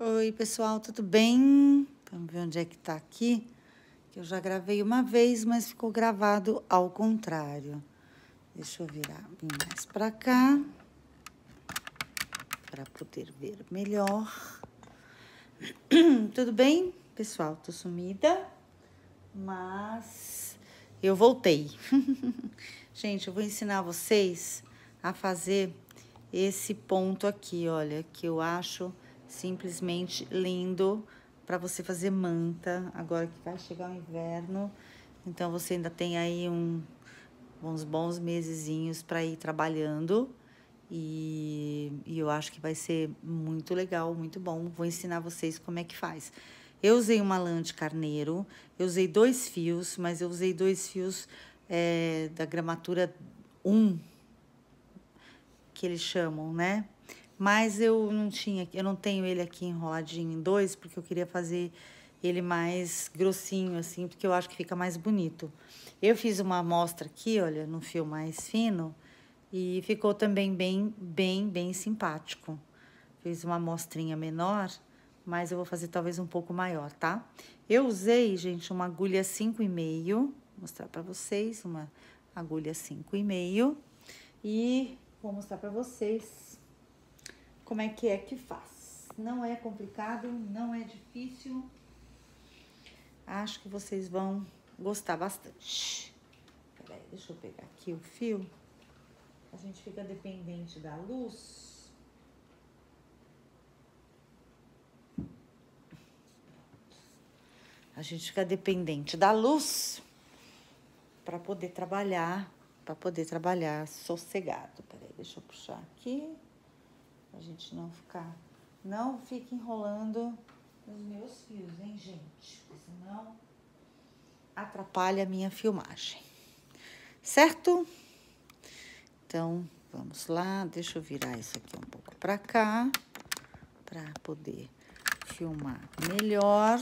Oi, pessoal, tudo bem? Vamos ver onde é que está aqui. Eu já gravei uma vez, mas ficou gravado ao contrário. Deixa eu virar bem mais para cá, para poder ver melhor. Tudo bem, pessoal? Tô sumida, mas eu voltei. Gente, eu vou ensinar vocês a fazer esse ponto aqui, olha, que eu acho simplesmente lindo para você fazer manta agora que vai chegar o inverno. Então você ainda tem aí um, uns bons mesezinhos para ir trabalhando. E, e, eu acho que vai ser muito legal, muito bom. Vou ensinar vocês como é que faz. Eu usei uma lã de carneiro, eu usei dois fios, mas eu usei dois fios é, da gramatura 1, que eles chamam, né? Mas eu não tinha, eu não tenho ele aqui enroladinho em dois, porque eu queria fazer ele mais grossinho, assim, porque eu acho que fica mais bonito. Eu fiz uma amostra aqui, olha, num fio mais fino, e ficou também bem, bem, bem simpático. Fiz uma amostrinha menor, mas eu vou fazer talvez um pouco maior, tá? Eu usei, gente, uma agulha 5,5, vou mostrar pra vocês, uma agulha 5,5, e vou mostrar pra vocês como é que é que faz. Não é complicado, não é difícil. Acho que vocês vão gostar bastante. Peraí, deixa eu pegar aqui o fio. A gente fica dependente da luz. A gente fica dependente da luz para poder trabalhar, para poder trabalhar sossegado. Peraí, deixa eu puxar aqui. Pra gente não ficar. Não fique enrolando os meus fios, hein, gente? Porque senão atrapalha a minha filmagem. Certo? Então, vamos lá. Deixa eu virar isso aqui um pouco para cá, para poder filmar melhor.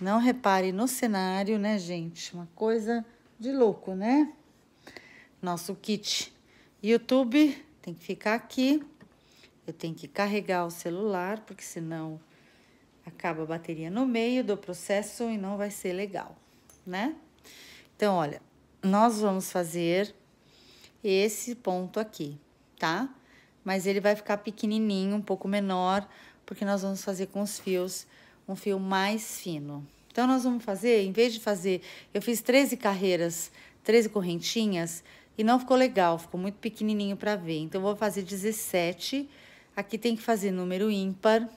Não repare no cenário, né, gente? Uma coisa de louco, né? Nosso kit YouTube tem que ficar aqui. Eu tenho que carregar o celular, porque senão acaba a bateria no meio do processo e não vai ser legal, né? Então, olha, nós vamos fazer esse ponto aqui, tá? Mas ele vai ficar pequenininho, um pouco menor, porque nós vamos fazer com os fios um fio mais fino. Então, nós vamos fazer, em vez de fazer, eu fiz 13 carreiras, 13 correntinhas, e não ficou legal, ficou muito pequenininho para ver. Então, vou fazer 17 carreiras Aqui tem que fazer número ímpar,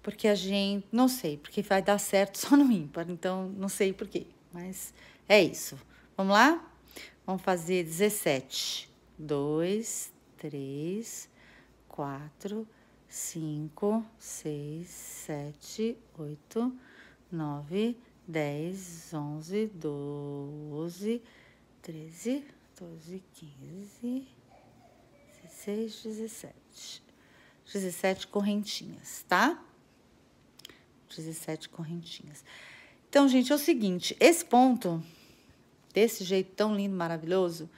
porque a gente. Não sei, porque vai dar certo só no ímpar, então não sei porquê, mas é isso. Vamos lá? Vamos fazer 17. 2, 3, 4, 5, 6, 7, 8, 9, 10, 11, 12, 13, 14, 15, 16, 17. 17 correntinhas, tá? 17 correntinhas. Então, gente, é o seguinte, esse ponto, desse jeito tão lindo, maravilhoso,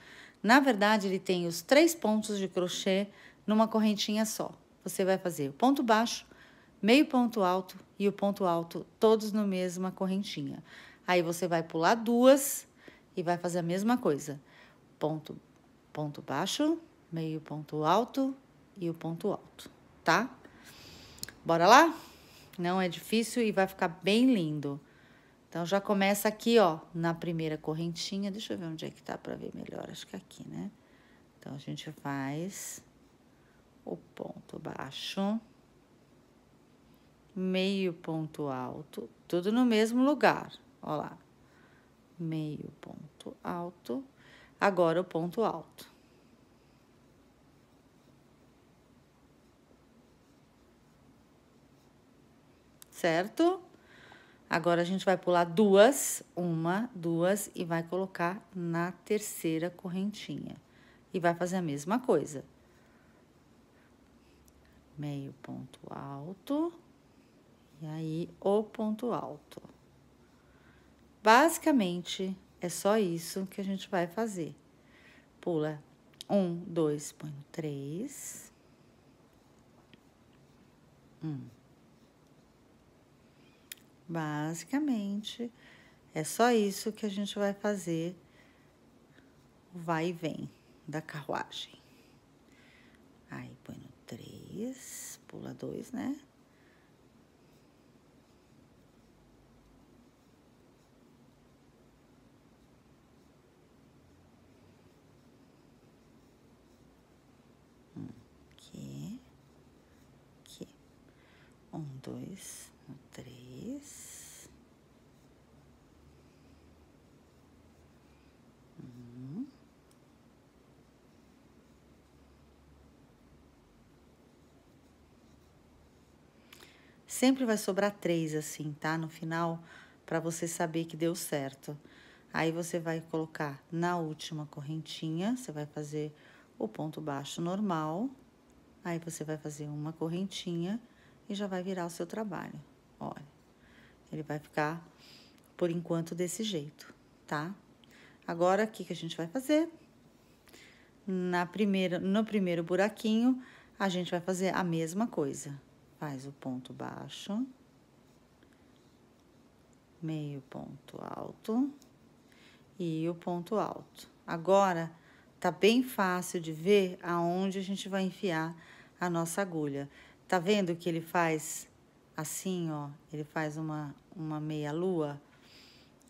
na verdade, ele tem os três pontos de crochê numa correntinha só. Você vai fazer o ponto baixo, meio ponto alto e o ponto alto, todos na mesma correntinha. Aí você vai pular duas e vai fazer a mesma coisa. Ponto, ponto baixo, meio ponto alto e o ponto alto tá? Bora lá? Não é difícil e vai ficar bem lindo. Então, já começa aqui, ó, na primeira correntinha. Deixa eu ver onde é que tá pra ver melhor. Acho que é aqui, né? Então, a gente faz o ponto baixo, meio ponto alto, tudo no mesmo lugar. Ó lá. Meio ponto alto. Agora, o ponto alto. certo? Agora a gente vai pular duas, uma, duas e vai colocar na terceira correntinha. E vai fazer a mesma coisa. Meio ponto alto. E aí, o ponto alto. Basicamente, é só isso que a gente vai fazer. Pula um, dois, põe três. Um. Basicamente, é só isso que a gente vai fazer o vai e vem da carruagem. Aí põe no três pula dois né? Hum, aqui. Aqui. Um, dois. Sempre vai sobrar três assim, tá? No final, para você saber que deu certo. Aí você vai colocar na última correntinha, você vai fazer o ponto baixo normal. Aí você vai fazer uma correntinha e já vai virar o seu trabalho. Olha, ele vai ficar por enquanto desse jeito, tá? Agora, o que, que a gente vai fazer? Na primeira, no primeiro buraquinho, a gente vai fazer a mesma coisa faz o ponto baixo, meio ponto alto e o ponto alto. Agora, tá bem fácil de ver aonde a gente vai enfiar a nossa agulha. Tá vendo que ele faz assim, ó? Ele faz uma, uma meia lua.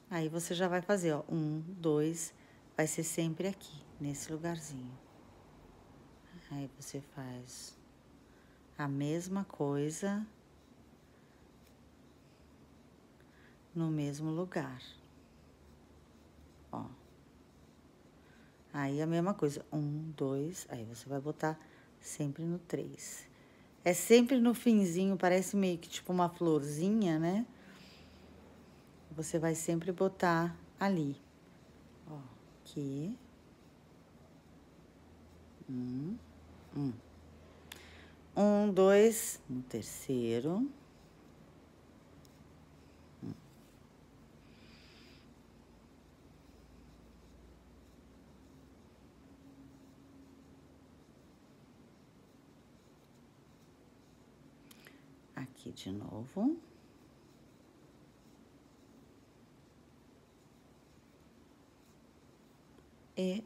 Aí você já vai fazer, ó, um, dois, vai ser sempre aqui, nesse lugarzinho. Aí você faz a mesma coisa no mesmo lugar. Ó. Aí a mesma coisa. Um, dois, aí você vai botar sempre no três. É sempre no finzinho, parece meio que tipo uma florzinha, né? Você vai sempre botar ali. Ó, aqui. Um, um um, dois, no terceiro. Aqui de novo. E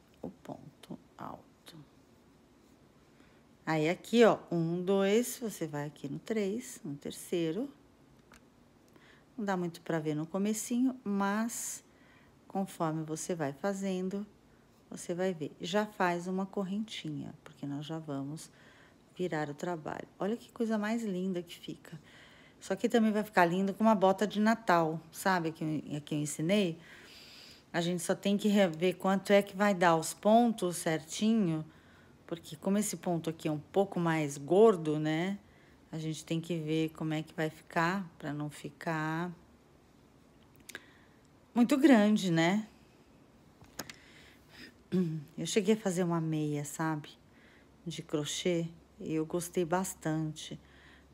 Aí, aqui, ó, um, dois, você vai aqui no três, no terceiro. Não dá muito para ver no comecinho, mas conforme você vai fazendo, você vai ver. Já faz uma correntinha, porque nós já vamos virar o trabalho. Olha que coisa mais linda que fica. Isso aqui também vai ficar lindo com uma bota de Natal, sabe? Aqui eu ensinei. A gente só tem que ver quanto é que vai dar os pontos certinho porque como esse ponto aqui é um pouco mais gordo, né? A gente tem que ver como é que vai ficar para não ficar muito grande, né? Eu cheguei a fazer uma meia, sabe? De crochê e eu gostei bastante.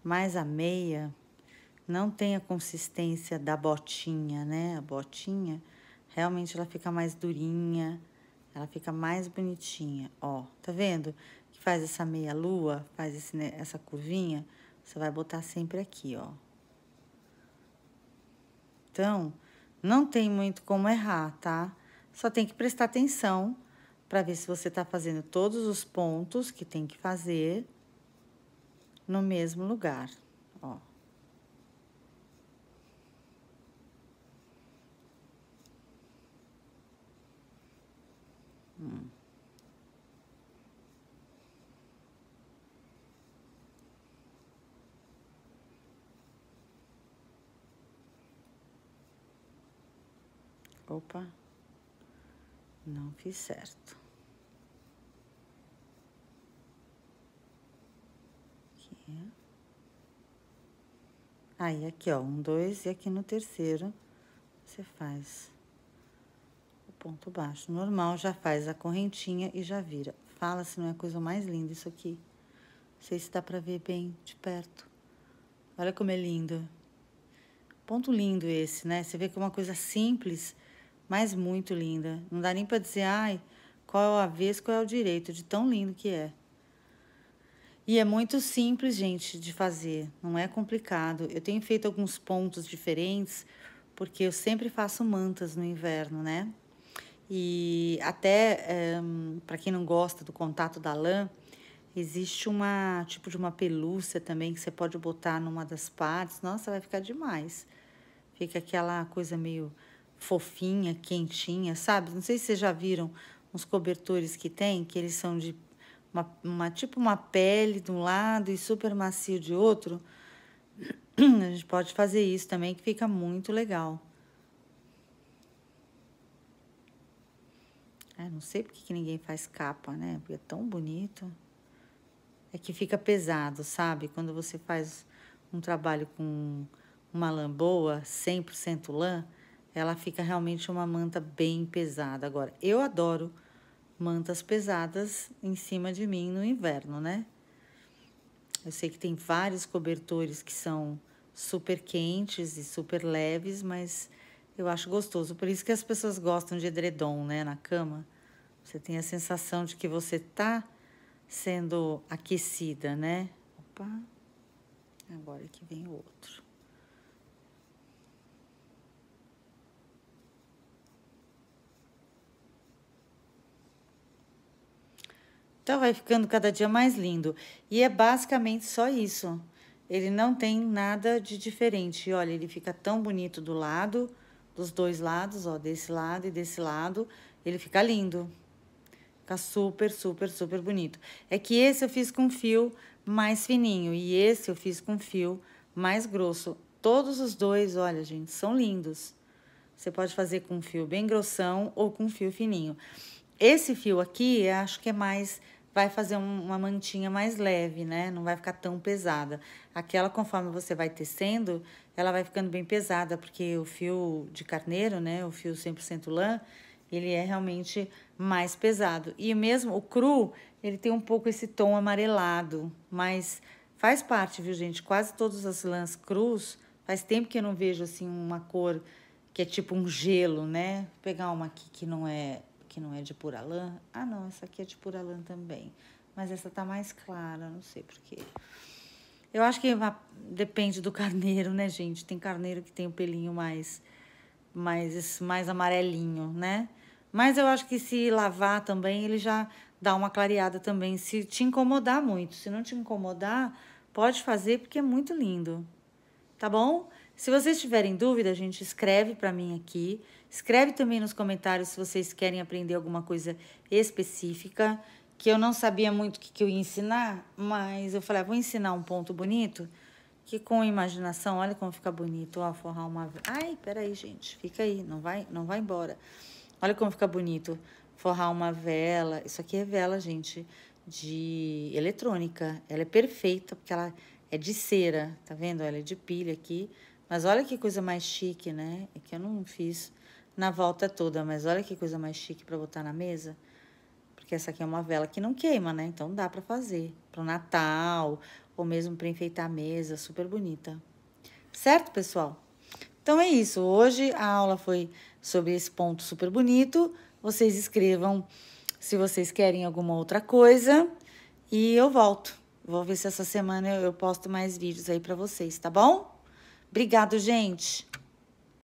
Mas a meia não tem a consistência da botinha, né? A botinha realmente ela fica mais durinha. Ela fica mais bonitinha, ó. Tá vendo? Que faz essa meia lua, faz esse, né, essa curvinha. Você vai botar sempre aqui, ó. Então, não tem muito como errar, tá? Só tem que prestar atenção para ver se você tá fazendo todos os pontos que tem que fazer no mesmo lugar, ó. Opa, não fiz certo. Aqui. Aí, aqui, ó, um, dois, e aqui no terceiro, você faz o ponto baixo normal, já faz a correntinha e já vira. Fala se não é a coisa mais linda isso aqui. Não sei se dá pra ver bem de perto. Olha como é lindo. Ponto lindo esse, né? Você vê que é uma coisa simples mas muito linda. Não dá nem para dizer, ai, qual é o avesso, qual é o direito, de tão lindo que é. E é muito simples, gente, de fazer, não é complicado. Eu tenho feito alguns pontos diferentes, porque eu sempre faço mantas no inverno, né? E até, eh, para quem não gosta do contato da lã, existe uma, tipo de uma pelúcia também, que você pode botar numa das partes. Nossa, vai ficar demais. Fica aquela coisa meio fofinha, quentinha, sabe? Não sei se vocês já viram uns cobertores que tem, que eles são de uma, uma tipo uma pele de um lado e super macio de outro. A gente pode fazer isso também, que fica muito legal. É, não sei porque que ninguém faz capa, né? Porque é tão bonito. É que fica pesado, sabe? Quando você faz um trabalho com uma lã boa, 100% lã, ela fica realmente uma manta bem pesada. Agora, eu adoro mantas pesadas em cima de mim no inverno, né? Eu sei que tem vários cobertores que são super quentes e super leves, mas eu acho gostoso. Por isso que as pessoas gostam de edredom, né, na cama. Você tem a sensação de que você tá sendo aquecida, né? Opa. Agora que vem o outro. Então vai ficando cada dia mais lindo. E é basicamente só isso. Ele não tem nada de diferente. E olha, ele fica tão bonito do lado, dos dois lados, ó, desse lado e desse lado. Ele fica lindo. Fica super, super, super bonito. É que esse eu fiz com fio mais fininho e esse eu fiz com fio mais grosso. Todos os dois, olha, gente, são lindos. Você pode fazer com fio bem grossão ou com fio fininho. Esse fio aqui, acho que é mais vai fazer uma mantinha mais leve, né? Não vai ficar tão pesada. Aquela, conforme você vai tecendo, ela vai ficando bem pesada, porque o fio de carneiro, né? O fio 100% lã, ele é realmente mais pesado. E mesmo o cru, ele tem um pouco esse tom amarelado, mas faz parte, viu, gente? Quase todas as lãs crus, faz tempo que eu não vejo, assim, uma cor que é tipo um gelo, né? Vou pegar uma aqui que não é aqui não é de pura lã. Ah, não, essa aqui é de pura lã também. Mas essa tá mais clara, não sei porquê. Eu acho que depende do carneiro, né, gente? Tem carneiro que tem o pelinho mais, mais, mais amarelinho, né? Mas eu acho que se lavar também, ele já dá uma clareada também. Se te incomodar muito. Se não te incomodar, pode fazer porque é muito lindo. Tá bom? Se vocês tiverem dúvida, gente, escreve para mim aqui. Escreve também nos comentários se vocês querem aprender alguma coisa específica, que eu não sabia muito o que, que eu ia ensinar, mas eu falei, ah, vou ensinar um ponto bonito, que com imaginação, olha como fica bonito, ó, forrar uma... Ai, peraí, gente, fica aí, não vai, não vai embora. Olha como fica bonito forrar uma vela. Isso aqui é vela, gente, de eletrônica. Ela é perfeita, porque ela é de cera, tá vendo? Ela é de pilha aqui. Mas olha que coisa mais chique, né? É que eu não fiz na volta toda. Mas olha que coisa mais chique para botar na mesa. Porque essa aqui é uma vela que não queima, né? Então dá para fazer para o Natal ou mesmo para enfeitar a mesa, super bonita. Certo, pessoal? Então é isso. Hoje a aula foi sobre esse ponto super bonito. Vocês escrevam se vocês querem alguma outra coisa e eu volto. Vou ver se essa semana eu posto mais vídeos aí para vocês, tá bom? Obrigado, gente.